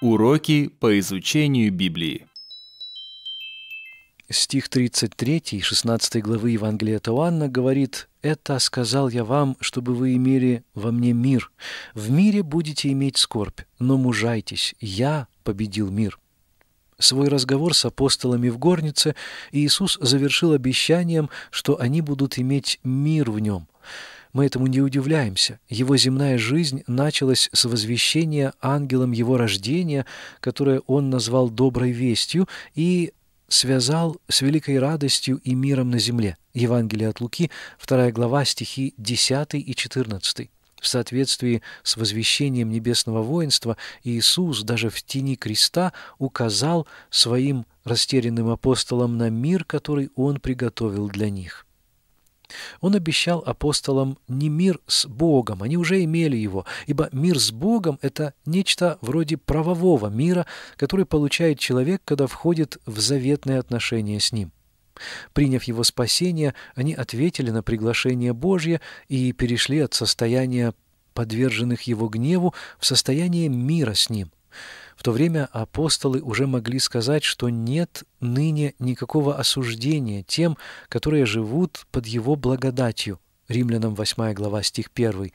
Уроки по изучению Библии. Стих 33, 16 главы Евангелия от говорит «Это сказал я вам, чтобы вы имели во мне мир. В мире будете иметь скорбь, но мужайтесь, я победил мир». Свой разговор с апостолами в горнице Иисус завершил обещанием, что они будут иметь мир в нем – мы этому не удивляемся. Его земная жизнь началась с возвещения ангелом его рождения, которое он назвал «доброй вестью», и связал с великой радостью и миром на земле. Евангелие от Луки, 2 глава, стихи 10 и 14. В соответствии с возвещением небесного воинства Иисус даже в тени креста указал своим растерянным апостолам на мир, который Он приготовил для них. Он обещал апостолам не мир с Богом, они уже имели его, ибо мир с Богом – это нечто вроде правового мира, который получает человек, когда входит в заветные отношения с ним. Приняв его спасение, они ответили на приглашение Божье и перешли от состояния подверженных его гневу в состояние мира с ним – в то время апостолы уже могли сказать, что нет ныне никакого осуждения тем, которые живут под его благодатью. Римлянам 8 глава, стих 1.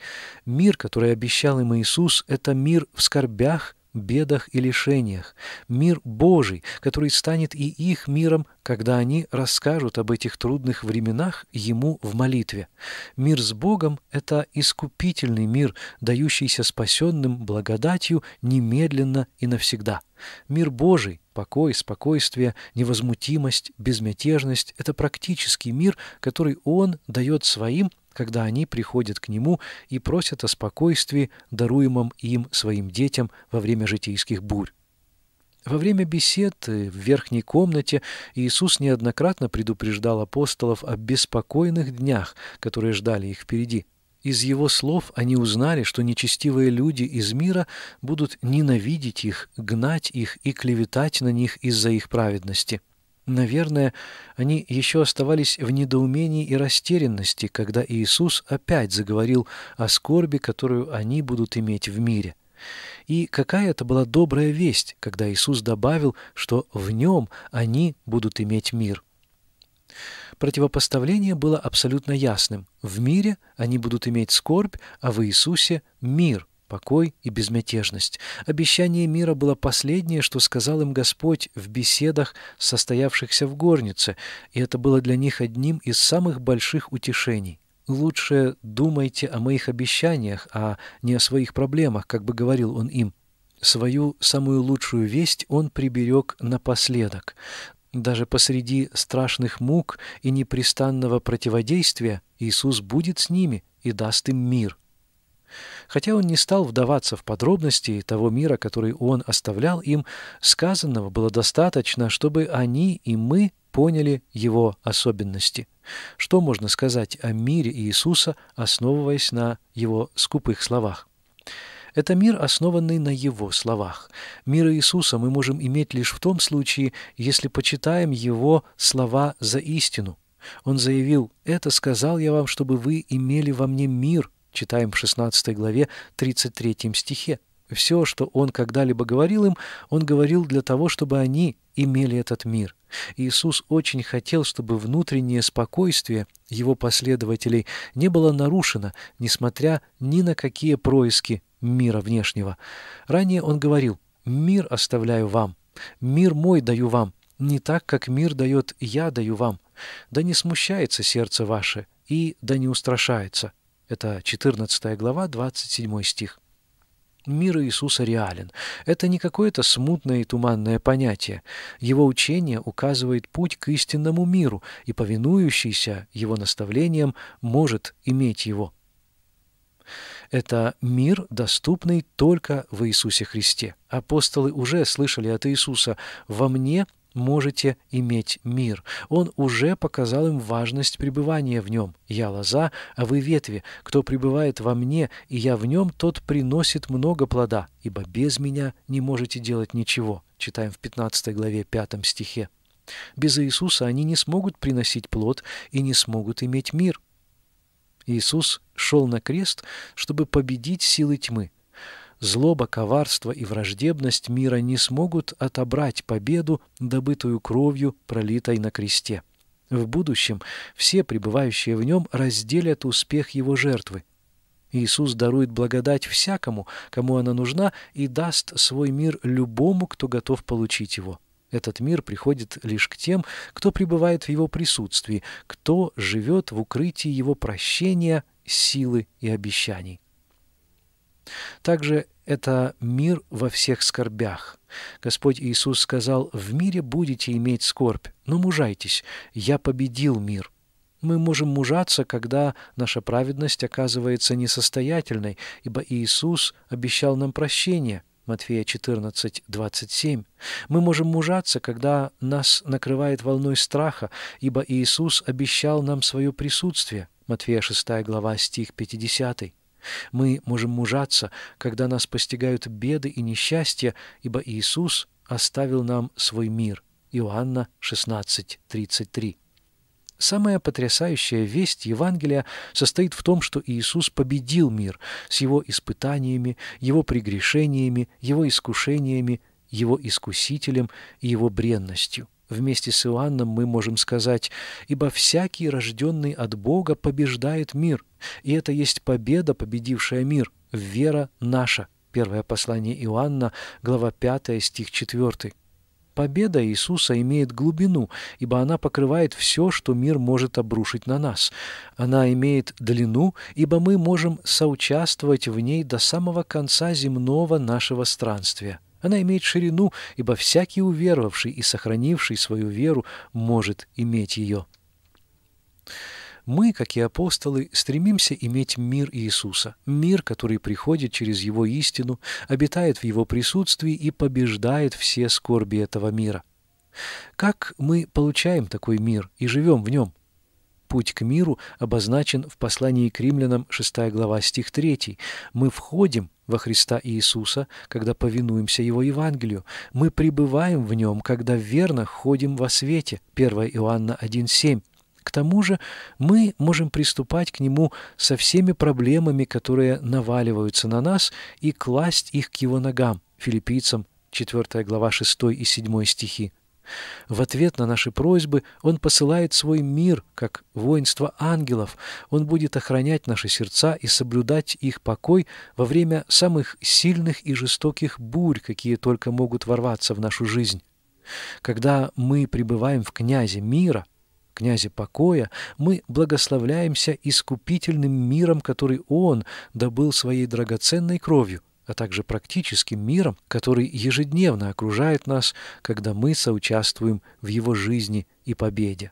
«Мир, который обещал им Иисус, это мир в скорбях, бедах и лишениях, мир Божий, который станет и их миром, когда они расскажут об этих трудных временах Ему в молитве. Мир с Богом – это искупительный мир, дающийся спасенным благодатью немедленно и навсегда. Мир Божий, покой, спокойствие, невозмутимость, безмятежность – это практический мир, который Он дает своим – когда они приходят к Нему и просят о спокойствии, даруемом им, своим детям, во время житейских бурь. Во время беседы э, в верхней комнате Иисус неоднократно предупреждал апостолов о беспокойных днях, которые ждали их впереди. Из его слов они узнали, что нечестивые люди из мира будут ненавидеть их, гнать их и клеветать на них из-за их праведности. Наверное, они еще оставались в недоумении и растерянности, когда Иисус опять заговорил о скорби, которую они будут иметь в мире. И какая это была добрая весть, когда Иисус добавил, что в нем они будут иметь мир. Противопоставление было абсолютно ясным. В мире они будут иметь скорбь, а в Иисусе – мир – покой и безмятежность. Обещание мира было последнее, что сказал им Господь в беседах, состоявшихся в горнице, и это было для них одним из самых больших утешений. «Лучше думайте о моих обещаниях, а не о своих проблемах», как бы говорил он им. Свою самую лучшую весть он приберег напоследок. Даже посреди страшных мук и непрестанного противодействия Иисус будет с ними и даст им мир. Хотя он не стал вдаваться в подробности того мира, который он оставлял им, сказанного было достаточно, чтобы они и мы поняли его особенности. Что можно сказать о мире Иисуса, основываясь на его скупых словах? Это мир, основанный на Его словах. Мир Иисуса мы можем иметь лишь в том случае, если почитаем Его слова за истину. Он заявил, «Это сказал я вам, чтобы вы имели во мне мир, читаем в 16 главе 33 стихе. Все, что он когда-либо говорил им, он говорил для того, чтобы они имели этот мир. Иисус очень хотел, чтобы внутреннее спокойствие его последователей не было нарушено, несмотря ни на какие происки мира внешнего. Ранее он говорил «Мир оставляю вам, мир мой даю вам, не так, как мир дает, я даю вам. Да не смущается сердце ваше, и да не устрашается». Это 14 глава, 27 стих. Мир Иисуса реален. Это не какое-то смутное и туманное понятие. Его учение указывает путь к истинному миру, и повинующийся его наставлениям может иметь его. Это мир, доступный только в Иисусе Христе. Апостолы уже слышали от Иисуса «Во мне можете иметь мир. Он уже показал им важность пребывания в нем. Я лоза, а вы ветви. Кто пребывает во мне, и я в нем, тот приносит много плода, ибо без меня не можете делать ничего». Читаем в 15 главе 5 стихе. Без Иисуса они не смогут приносить плод и не смогут иметь мир. Иисус шел на крест, чтобы победить силы тьмы – Злоба, коварство и враждебность мира не смогут отобрать победу, добытую кровью, пролитой на кресте. В будущем все пребывающие в нем разделят успех его жертвы. Иисус дарует благодать всякому, кому она нужна, и даст свой мир любому, кто готов получить его. Этот мир приходит лишь к тем, кто пребывает в его присутствии, кто живет в укрытии его прощения, силы и обещаний. Также – это мир во всех скорбях. Господь Иисус сказал, «В мире будете иметь скорбь, но мужайтесь, я победил мир». Мы можем мужаться, когда наша праведность оказывается несостоятельной, ибо Иисус обещал нам прощение – Матфея 14, 27. Мы можем мужаться, когда нас накрывает волной страха, ибо Иисус обещал нам свое присутствие. Матфея 6 глава, стих 50. Мы можем мужаться, когда нас постигают беды и несчастья, ибо Иисус оставил нам свой мир. Иоанна 16:33. Самая потрясающая весть Евангелия состоит в том, что Иисус победил мир с его испытаниями, его прегрешениями, его искушениями, его искусителем и его бренностью. Вместе с Иоанном мы можем сказать, «Ибо всякий, рожденный от Бога, побеждает мир, и это есть победа, победившая мир, вера наша». Первое послание Иоанна, глава 5, стих 4. Победа Иисуса имеет глубину, ибо она покрывает все, что мир может обрушить на нас. Она имеет длину, ибо мы можем соучаствовать в ней до самого конца земного нашего странствия. Она имеет ширину, ибо всякий уверовавший и сохранивший свою веру может иметь ее. Мы, как и апостолы, стремимся иметь мир Иисуса, мир, который приходит через Его истину, обитает в Его присутствии и побеждает все скорби этого мира. Как мы получаем такой мир и живем в нем? путь к миру обозначен в послании к римлянам 6 глава стих 3. Мы входим во Христа Иисуса, когда повинуемся Его Евангелию. Мы пребываем в Нем, когда верно ходим во свете. 1 Иоанна 1,7. К тому же мы можем приступать к Нему со всеми проблемами, которые наваливаются на нас, и класть их к Его ногам. Филиппийцам 4 глава 6 и 7 стихи. В ответ на наши просьбы Он посылает свой мир, как воинство ангелов. Он будет охранять наши сердца и соблюдать их покой во время самых сильных и жестоких бурь, какие только могут ворваться в нашу жизнь. Когда мы пребываем в князе мира, князе покоя, мы благословляемся искупительным миром, который Он добыл своей драгоценной кровью – а также практическим миром, который ежедневно окружает нас, когда мы соучаствуем в его жизни и победе.